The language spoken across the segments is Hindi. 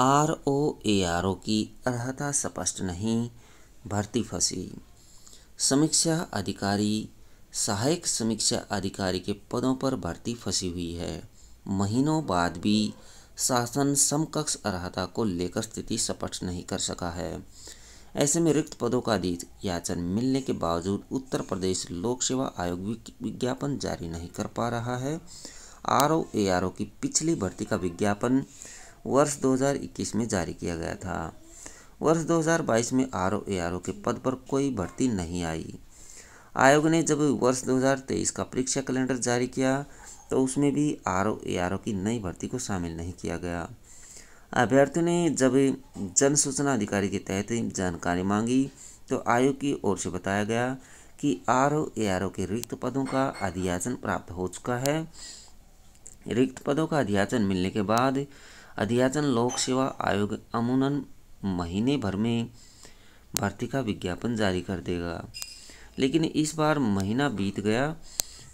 R O A R O की अर्हता स्पष्ट नहीं भर्ती फंसी समीक्षा अधिकारी सहायक समीक्षा अधिकारी के पदों पर भर्ती फंसी हुई है महीनों बाद भी शासन समकक्ष अर्हता को लेकर स्थिति स्पष्ट नहीं कर सका है ऐसे में रिक्त पदों का अधिक याचन मिलने के बावजूद उत्तर प्रदेश लोक सेवा आयोग विज्ञापन जारी नहीं कर पा रहा है R O A R O की पिछली भर्ती का विज्ञापन वर्ष 2021 में जारी किया गया था वर्ष 2022 में आर ओ के पद पर कोई भर्ती नहीं आई आयोग ने जब वर्ष 2023 का परीक्षा कैलेंडर जारी किया तो उसमें भी आर ओ की नई भर्ती को शामिल नहीं किया गया अभ्यर्थियों ने जब जन सूचना अधिकारी के तहत जानकारी मांगी तो आयोग की ओर से बताया गया कि आर ओ के रिक्त पदों का अधियाचन प्राप्त हो चुका है रिक्त पदों का अधियाचन मिलने के बाद अध्यातन लोक सेवा आयोग अमूनन महीने भर में भर्ती का विज्ञापन जारी कर देगा लेकिन इस बार महीना बीत गया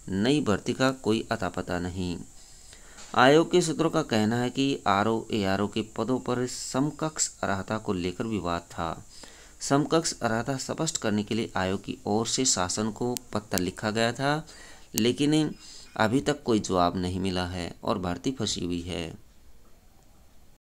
नई भर्ती का कोई अता पता नहीं आयोग के सूत्रों का कहना है कि R O A R O के पदों पर समकक्ष अर्हता को लेकर विवाद था समकक्ष अर्हता स्पष्ट करने के लिए आयोग की ओर से शासन को पत्र लिखा गया था लेकिन अभी तक कोई जवाब नहीं मिला है और भर्ती फंसी हुई है